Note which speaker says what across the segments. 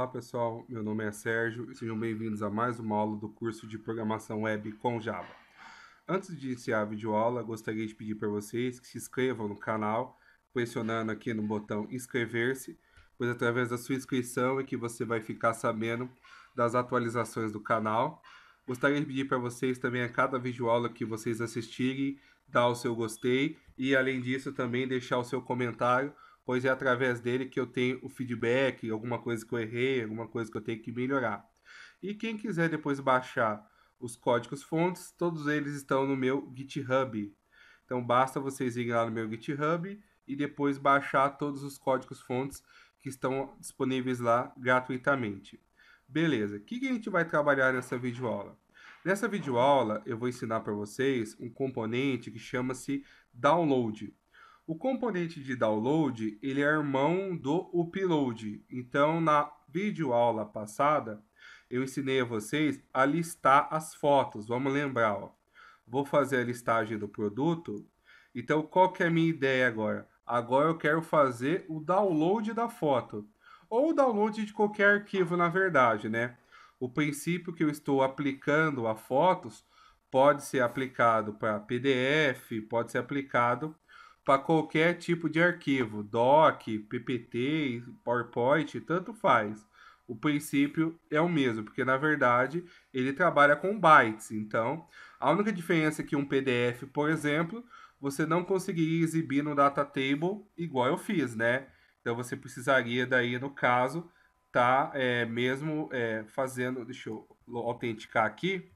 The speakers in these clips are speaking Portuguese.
Speaker 1: Olá pessoal, meu nome é Sérgio e sejam bem-vindos a mais uma aula do curso de Programação Web com Java. Antes de iniciar a videoaula, gostaria de pedir para vocês que se inscrevam no canal, pressionando aqui no botão inscrever-se, pois através da sua inscrição é que você vai ficar sabendo das atualizações do canal. Gostaria de pedir para vocês também a cada videoaula que vocês assistirem, dar o seu gostei e além disso também deixar o seu comentário pois é através dele que eu tenho o feedback, alguma coisa que eu errei, alguma coisa que eu tenho que melhorar. E quem quiser depois baixar os códigos fontes, todos eles estão no meu GitHub. Então basta vocês irem lá no meu GitHub e depois baixar todos os códigos fontes que estão disponíveis lá gratuitamente. Beleza, o que, que a gente vai trabalhar nessa videoaula? Nessa videoaula eu vou ensinar para vocês um componente que chama-se download. O componente de download ele é irmão do upload. Então, na videoaula passada, eu ensinei a vocês a listar as fotos. Vamos lembrar, ó. Vou fazer a listagem do produto. Então, qual que é a minha ideia agora? Agora eu quero fazer o download da foto. Ou o download de qualquer arquivo, na verdade, né? O princípio que eu estou aplicando a fotos pode ser aplicado para PDF, pode ser aplicado para qualquer tipo de arquivo, doc, PPT, PowerPoint, tanto faz. O princípio é o mesmo, porque na verdade ele trabalha com bytes. Então, a única diferença é que um PDF, por exemplo, você não conseguiria exibir no data table igual eu fiz, né? Então você precisaria daí, no caso, tá é, mesmo é, fazendo, deixa eu autenticar aqui,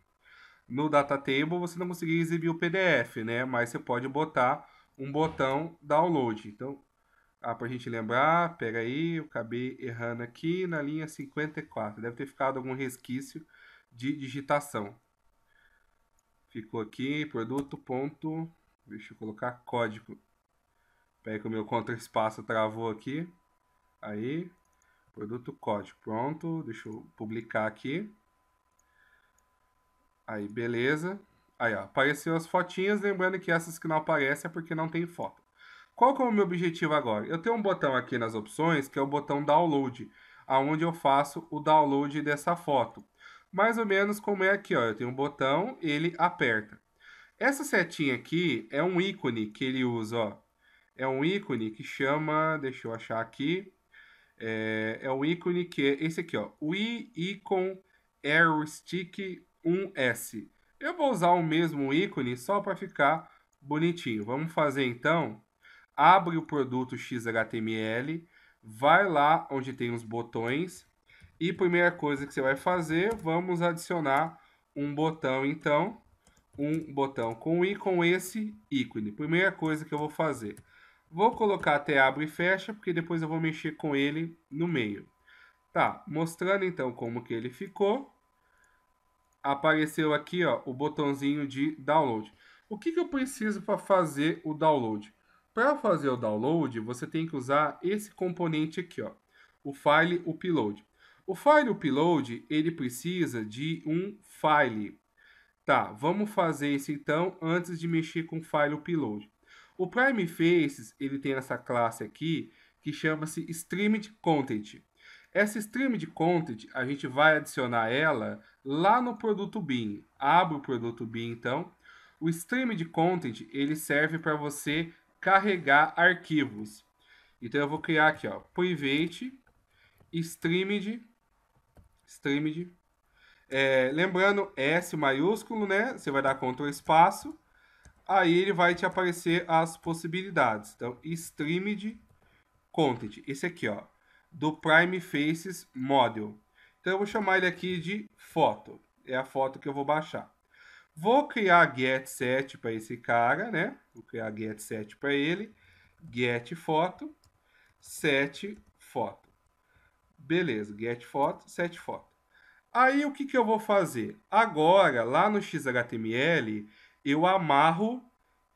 Speaker 1: no data table você não conseguiria exibir o PDF, né? Mas você pode botar um botão download. Então, ah, para a gente lembrar, pega aí, eu acabei errando aqui na linha 54. Deve ter ficado algum resquício de digitação. Ficou aqui, produto. Ponto, deixa eu colocar código. Pega que o meu contra espaço travou aqui. Aí, produto código. Pronto, deixa eu publicar aqui. Aí, beleza. Aí, ó, apareceu as fotinhas, lembrando que essas que não aparecem é porque não tem foto. Qual que é o meu objetivo agora? Eu tenho um botão aqui nas opções, que é o botão download, aonde eu faço o download dessa foto. Mais ou menos como é aqui, ó, eu tenho um botão, ele aperta. Essa setinha aqui é um ícone que ele usa, ó. É um ícone que chama, deixa eu achar aqui, é, é um ícone que é esse aqui, ó, o icon Arrow Stick 1S. Eu vou usar o mesmo ícone só para ficar bonitinho. Vamos fazer então, abre o produto XHTML, vai lá onde tem os botões e primeira coisa que você vai fazer, vamos adicionar um botão então, um botão com e com esse ícone. Primeira coisa que eu vou fazer, vou colocar até abre e fecha, porque depois eu vou mexer com ele no meio. Tá, mostrando então como que ele ficou apareceu aqui ó, o botãozinho de download. O que, que eu preciso para fazer o download? Para fazer o download, você tem que usar esse componente aqui, ó, o file upload. O file upload, ele precisa de um file. Tá, vamos fazer isso então antes de mexer com o file upload. O Prime Faces, ele tem essa classe aqui que chama-se Streamed Content. Essa stream de content, a gente vai adicionar ela lá no produto BIM. Abre o produto BIM, então. O stream de content, ele serve para você carregar arquivos. Então, eu vou criar aqui, ó, private, streamed, streamed. É, lembrando, S maiúsculo, né? Você vai dar Ctrl espaço. Aí ele vai te aparecer as possibilidades. Então, streamed content. Esse aqui, ó do Prime Faces Model. Então eu vou chamar ele aqui de foto. É a foto que eu vou baixar. Vou criar get set para esse cara, né? Vou criar get set para ele. Get foto, set foto. Beleza, get foto, set foto. Aí o que, que eu vou fazer? Agora, lá no XHTML, eu amarro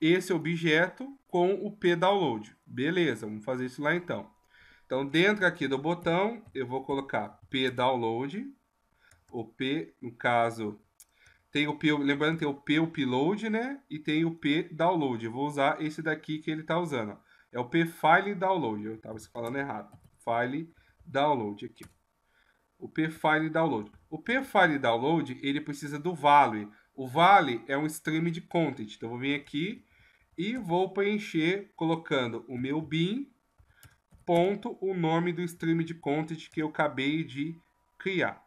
Speaker 1: esse objeto com o pdownload. Beleza, vamos fazer isso lá então. Então, dentro aqui do botão, eu vou colocar P download, o P, no caso, tem o P, lembrando, tem o P upload, né? E tem o P download. Eu vou usar esse daqui que ele está usando. Ó. É o P file download. Eu estava falando errado. File download aqui. O P file download. O P file download, ele precisa do value. O vale é um stream de content. Então, eu vou vir aqui e vou preencher colocando o meu bin ponto o nome do stream de content que eu acabei de criar.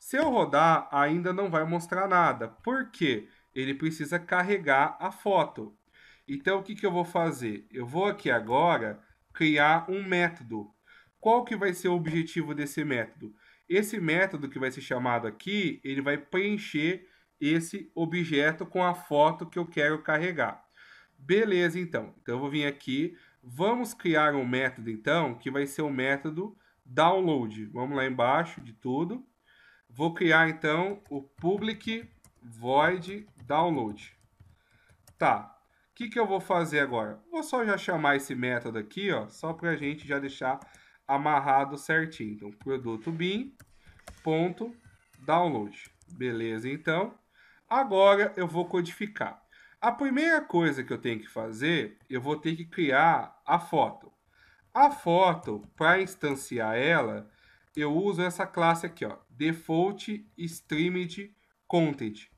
Speaker 1: Se eu rodar, ainda não vai mostrar nada, porque ele precisa carregar a foto. Então, o que, que eu vou fazer? Eu vou aqui agora criar um método. Qual que vai ser o objetivo desse método? Esse método que vai ser chamado aqui, ele vai preencher esse objeto com a foto que eu quero carregar. Beleza, então. Então, eu vou vir aqui, Vamos criar um método, então, que vai ser o método download. Vamos lá embaixo de tudo. Vou criar, então, o public void download. Tá. O que, que eu vou fazer agora? Vou só já chamar esse método aqui, ó, só para a gente já deixar amarrado certinho. Então, produto bin ponto download. Beleza, então. Agora eu vou codificar. A primeira coisa que eu tenho que fazer, eu vou ter que criar a foto. A foto, para instanciar ela, eu uso essa classe aqui, ó, default streamed content.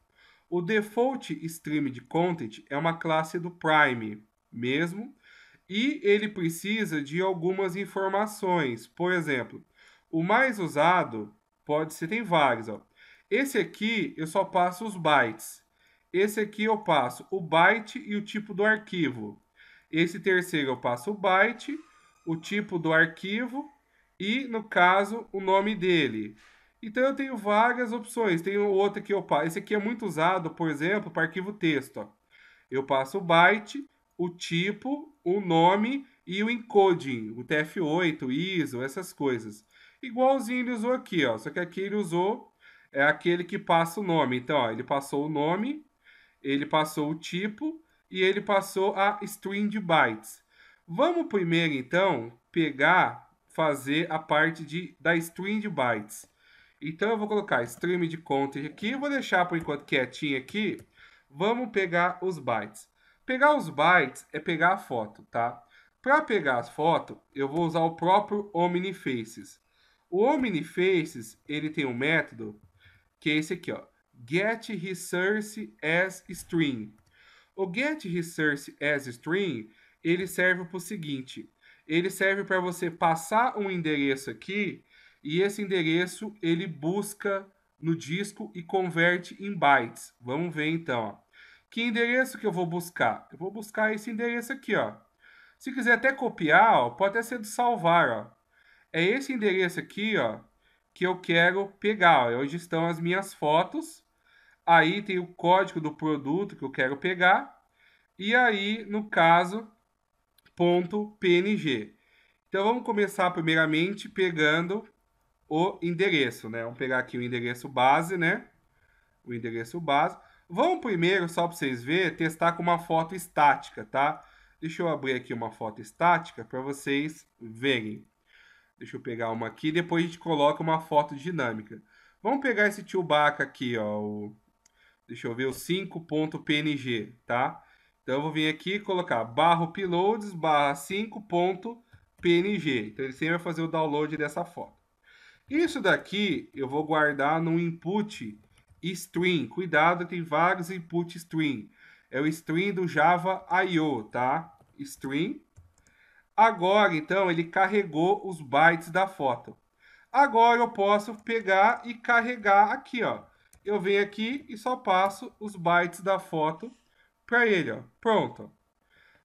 Speaker 1: O default streamed content é uma classe do Prime mesmo, e ele precisa de algumas informações. Por exemplo, o mais usado pode ser tem vários, ó. Esse aqui eu só passo os bytes. Esse aqui eu passo o byte e o tipo do arquivo. Esse terceiro eu passo o byte, o tipo do arquivo e, no caso, o nome dele. Então eu tenho várias opções. Tem outra que eu passo. Esse aqui é muito usado, por exemplo, para arquivo texto. Ó. Eu passo o byte, o tipo, o nome e o encoding, o TF8, o ISO, essas coisas. Igualzinho ele usou aqui, ó. Só que aqui ele usou é aquele que passa o nome. Então, ó, ele passou o nome, ele passou o tipo e ele passou a string de bytes. Vamos primeiro, então, pegar, fazer a parte de, da string de bytes. Então, eu vou colocar stream de counter aqui, vou deixar por enquanto quietinho aqui. Vamos pegar os bytes. Pegar os bytes é pegar a foto, tá? Para pegar a foto, eu vou usar o próprio OmniFaces. O OmniFaces, ele tem um método que é esse aqui, ó Get Resource as String. O Get Resource as String, ele serve para o seguinte. Ele serve para você passar um endereço aqui e esse endereço ele busca no disco e converte em bytes. Vamos ver então. Ó. Que endereço que eu vou buscar? Eu vou buscar esse endereço aqui. Ó. Se quiser até copiar, ó, pode até ser do salvar. Ó. É esse endereço aqui ó, que eu quero pegar. Ó. Onde estão as minhas fotos Aí tem o código do produto que eu quero pegar. E aí, no caso, ponto .png. Então vamos começar primeiramente pegando o endereço, né? Vamos pegar aqui o endereço base, né? O endereço base. Vamos primeiro, só para vocês verem, testar com uma foto estática, tá? Deixa eu abrir aqui uma foto estática para vocês verem. Deixa eu pegar uma aqui, depois a gente coloca uma foto dinâmica. Vamos pegar esse tio Baca aqui, ó, o Deixa eu ver o 5.png, tá? Então eu vou vir aqui e colocar barra uploads barra 5.png. Então ele sempre vai fazer o download dessa foto. Isso daqui eu vou guardar no input string. Cuidado, tem vários input string. É o string do Java IO, tá? String. Agora, então, ele carregou os bytes da foto. Agora eu posso pegar e carregar aqui, ó eu venho aqui e só passo os bytes da foto para ele. Ó. Pronto.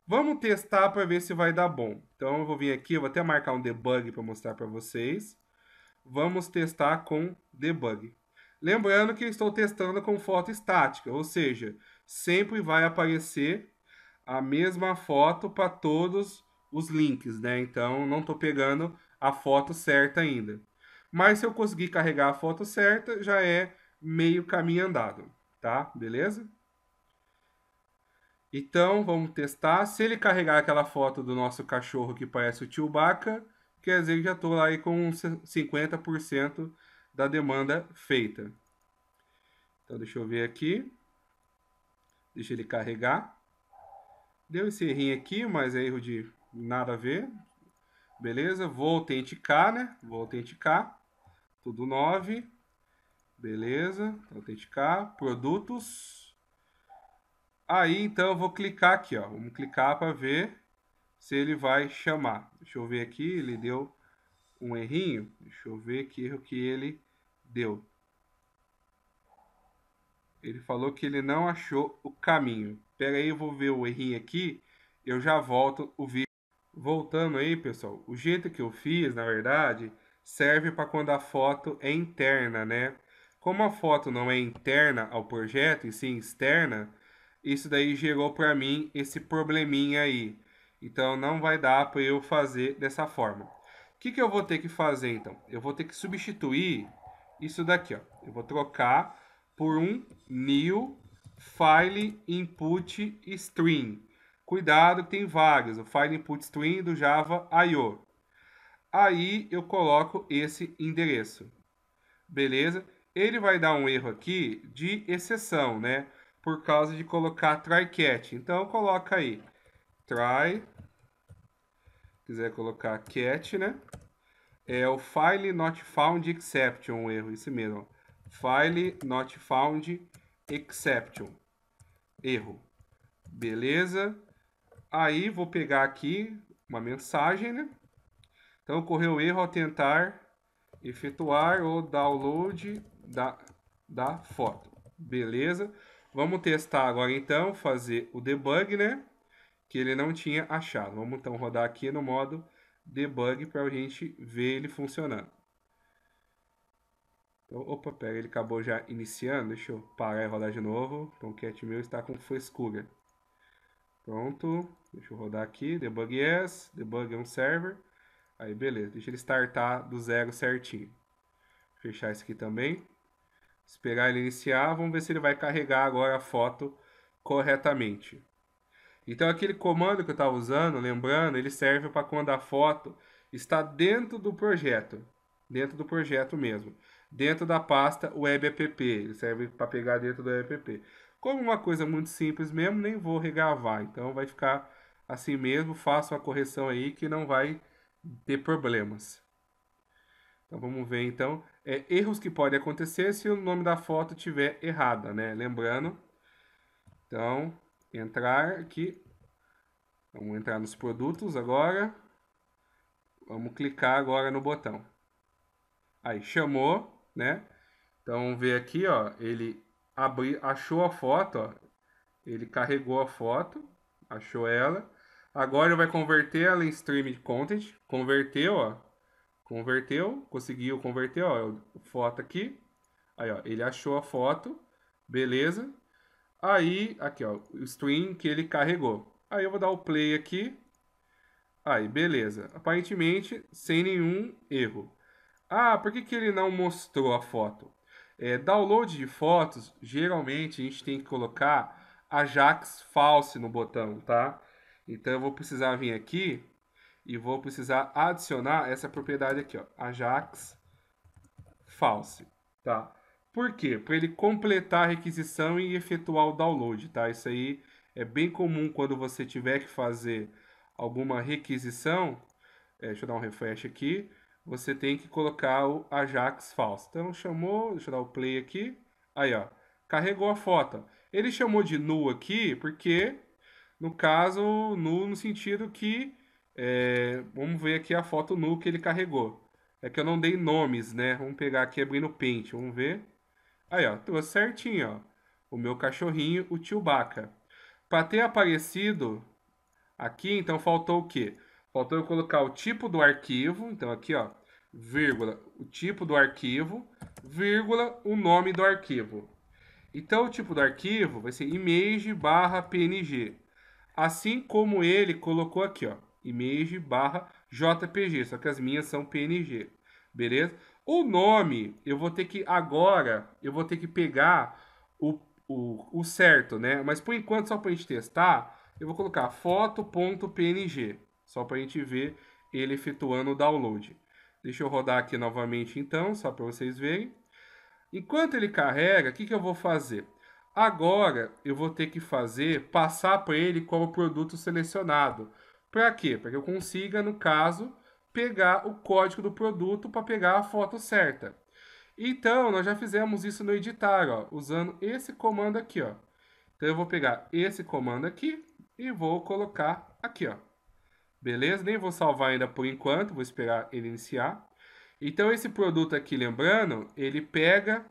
Speaker 1: Vamos testar para ver se vai dar bom. Então eu vou vir aqui, eu vou até marcar um debug para mostrar para vocês. Vamos testar com debug. Lembrando que eu estou testando com foto estática, ou seja, sempre vai aparecer a mesma foto para todos os links, né? Então não estou pegando a foto certa ainda. Mas se eu conseguir carregar a foto certa, já é meio caminho andado, tá? Beleza? Então, vamos testar. Se ele carregar aquela foto do nosso cachorro que parece o tio Baca, quer dizer que já estou lá aí com 50% da demanda feita. Então, deixa eu ver aqui. Deixa ele carregar. Deu esse errinho aqui, mas é erro de nada a ver. Beleza? Vou autenticar, né? Vou autenticar. Tudo 9. Beleza, autenticar, produtos. Aí então eu vou clicar aqui, ó. Vamos clicar para ver se ele vai chamar. Deixa eu ver aqui, ele deu um errinho. Deixa eu ver que erro que ele deu. Ele falou que ele não achou o caminho. Pera aí, eu vou ver o errinho aqui. Eu já volto o vídeo. Voltando aí, pessoal. O jeito que eu fiz, na verdade, serve para quando a foto é interna, né? Como a foto não é interna ao projeto, e sim externa, isso daí gerou para mim esse probleminha aí. Então não vai dar para eu fazer dessa forma. O que, que eu vou ter que fazer então? Eu vou ter que substituir isso daqui, ó. Eu vou trocar por um new file input String. Cuidado, tem vários. O file input String do Java IO. Aí eu coloco esse endereço. Beleza? Ele vai dar um erro aqui de exceção, né? Por causa de colocar try cat. Então, coloca aí try, quiser colocar cat, né? É o file not found exception, um erro, esse mesmo. File not found exception, erro. Beleza? Aí, vou pegar aqui uma mensagem, né? Então, ocorreu erro ao tentar efetuar o download da, da foto. Beleza? Vamos testar agora então, fazer o debug, né? Que ele não tinha achado. Vamos então rodar aqui no modo debug para a gente ver ele funcionando. Então, opa, pera, ele acabou já iniciando. Deixa eu parar e rodar de novo. Então, cat meu está com frescura. Pronto. Deixa eu rodar aqui. Debug yes. Debug é um server. Aí, beleza. Deixa ele startar do zero certinho. Fechar isso aqui também. Esperar ele iniciar, vamos ver se ele vai carregar agora a foto corretamente. Então aquele comando que eu estava usando, lembrando, ele serve para quando a foto está dentro do projeto, dentro do projeto mesmo, dentro da pasta WebApp, ele serve para pegar dentro do WebApp. Como uma coisa muito simples mesmo, nem vou regravar, então vai ficar assim mesmo, faço a correção aí que não vai ter problemas. Então vamos ver então é, erros que podem acontecer se o nome da foto tiver errada, né? Lembrando, então, entrar aqui, vamos entrar nos produtos agora, vamos clicar agora no botão. Aí, chamou, né? Então, vê aqui, ó, ele abri, achou a foto, ó, ele carregou a foto, achou ela. Agora ele vai converter ela em Stream Content, converteu, ó, Converteu, conseguiu converter, ó, foto aqui. Aí, ó, ele achou a foto, beleza. Aí, aqui, ó, o stream que ele carregou. Aí eu vou dar o play aqui. Aí, beleza. Aparentemente, sem nenhum erro. Ah, por que, que ele não mostrou a foto? É, download de fotos, geralmente a gente tem que colocar Ajax False no botão, tá? Então eu vou precisar vir aqui e vou precisar adicionar essa propriedade aqui, ó, Ajax false, tá? Por quê? Para ele completar a requisição e efetuar o download, tá? Isso aí é bem comum quando você tiver que fazer alguma requisição, é, deixa eu dar um refresh aqui, você tem que colocar o Ajax false. Então chamou, deixa eu dar o play aqui, aí ó, carregou a foto. Ele chamou de nu aqui porque, no caso, nu no sentido que é, vamos ver aqui a foto nu que ele carregou. É que eu não dei nomes, né? Vamos pegar aqui abrindo o Paint, vamos ver. Aí, ó, trouxe certinho, ó. O meu cachorrinho, o tio Baca. Para ter aparecido aqui, então faltou o quê? Faltou eu colocar o tipo do arquivo, então aqui, ó, vírgula, o tipo do arquivo, vírgula, o nome do arquivo. Então, o tipo do arquivo vai ser image barra png. Assim como ele colocou aqui, ó image barra JPG, só que as minhas são PNG, beleza? O nome, eu vou ter que agora, eu vou ter que pegar o, o, o certo, né? Mas por enquanto, só para a gente testar, eu vou colocar foto.png, só para a gente ver ele efetuando o download. Deixa eu rodar aqui novamente então, só para vocês verem. Enquanto ele carrega, o que, que eu vou fazer? Agora eu vou ter que fazer, passar para ele como produto selecionado. Para quê? Para que eu consiga, no caso, pegar o código do produto para pegar a foto certa. Então, nós já fizemos isso no editar, ó, usando esse comando aqui. Ó. Então, eu vou pegar esse comando aqui e vou colocar aqui. Ó. Beleza? Nem vou salvar ainda por enquanto, vou esperar ele iniciar. Então, esse produto aqui, lembrando, ele pega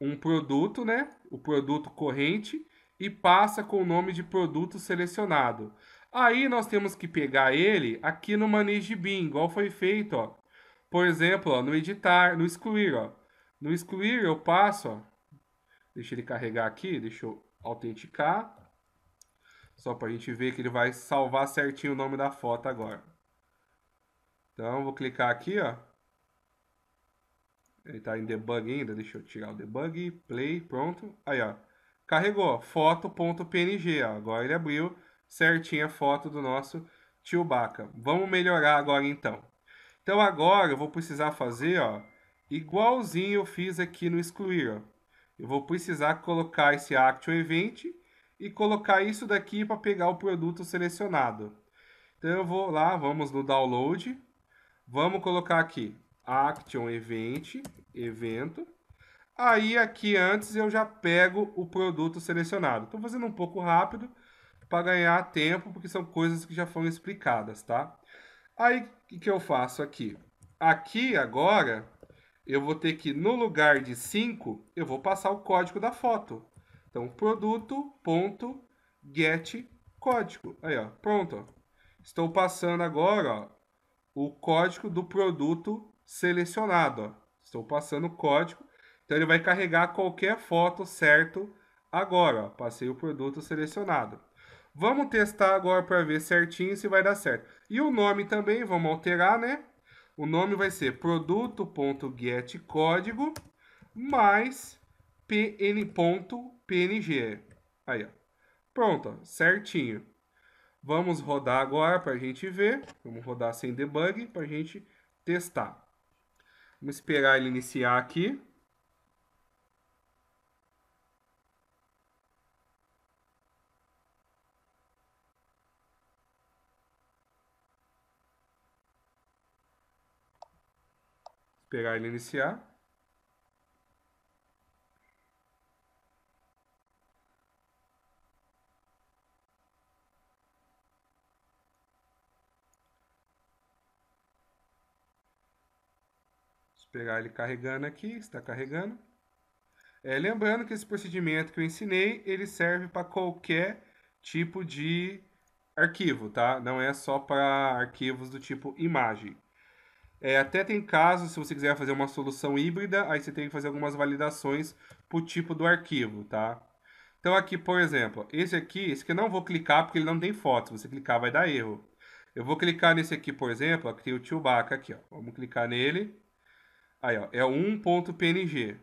Speaker 1: um produto, né? o produto corrente, e passa com o nome de produto selecionado. Aí nós temos que pegar ele aqui no manejo bin, igual foi feito, ó. Por exemplo, ó, no editar, no excluir, ó. No excluir eu passo, ó. Deixa ele carregar aqui, deixa eu autenticar. Só para a gente ver que ele vai salvar certinho o nome da foto agora. Então, vou clicar aqui, ó. Ele está em debug ainda, deixa eu tirar o debug, play, pronto. Aí, ó. Carregou, foto.png, ó. Agora ele abriu certinha a foto do nosso tio Baca. Vamos melhorar agora então. Então agora eu vou precisar fazer, ó, igualzinho eu fiz aqui no excluir, ó. Eu vou precisar colocar esse action event e colocar isso daqui para pegar o produto selecionado. Então eu vou lá, vamos no download, vamos colocar aqui action event, evento. Aí aqui antes eu já pego o produto selecionado. Estou fazendo um pouco rápido, para ganhar tempo, porque são coisas que já foram explicadas, tá? Aí, o que eu faço aqui? Aqui, agora, eu vou ter que, no lugar de 5, eu vou passar o código da foto. Então, produto.getCódigo. código. Aí, ó, pronto. Ó. Estou passando agora ó, o código do produto selecionado. Ó. Estou passando o código. Então, ele vai carregar qualquer foto certo agora. Ó. Passei o produto selecionado. Vamos testar agora para ver certinho se vai dar certo. E o nome também, vamos alterar, né? O nome vai ser produto.getCódigo mais pn.png. Aí, ó. Pronto, ó, certinho. Vamos rodar agora para a gente ver. Vamos rodar sem debug para a gente testar. Vamos esperar ele iniciar aqui. pegar ele iniciar. esperar pegar ele carregando aqui, está carregando. É, lembrando que esse procedimento que eu ensinei, ele serve para qualquer tipo de arquivo, tá? Não é só para arquivos do tipo imagem. É, até tem casos, se você quiser fazer uma solução híbrida, aí você tem que fazer algumas validações por tipo do arquivo, tá? Então aqui, por exemplo, esse aqui, esse aqui eu não vou clicar porque ele não tem foto. Se você clicar vai dar erro. Eu vou clicar nesse aqui, por exemplo, aqui tem o Chewbacca aqui, ó. Vamos clicar nele. Aí, ó, é o 1.png.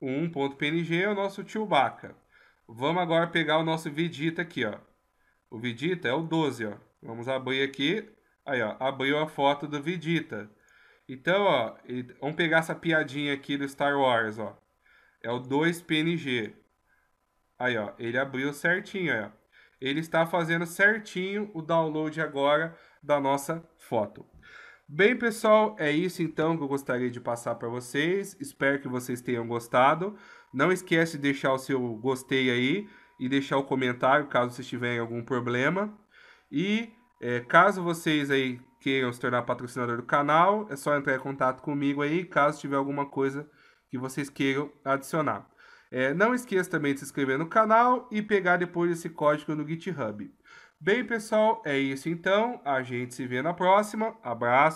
Speaker 1: O 1.png é o nosso Chewbacca. Vamos agora pegar o nosso Vegeta aqui, ó. O Vegeta é o 12, ó. Vamos abrir aqui. Aí, ó, abriu a foto do Vegeta. Então, ó, vamos pegar essa piadinha aqui do Star Wars, ó. É o 2PNG. Aí, ó, ele abriu certinho, ó. Ele está fazendo certinho o download agora da nossa foto. Bem, pessoal, é isso então que eu gostaria de passar para vocês. Espero que vocês tenham gostado. Não esquece de deixar o seu gostei aí e deixar o comentário caso vocês tiverem algum problema. E é, caso vocês aí queiram se tornar patrocinador do canal, é só entrar em contato comigo aí, caso tiver alguma coisa que vocês queiram adicionar. É, não esqueça também de se inscrever no canal e pegar depois esse código no GitHub. Bem, pessoal, é isso então. A gente se vê na próxima. Abraço.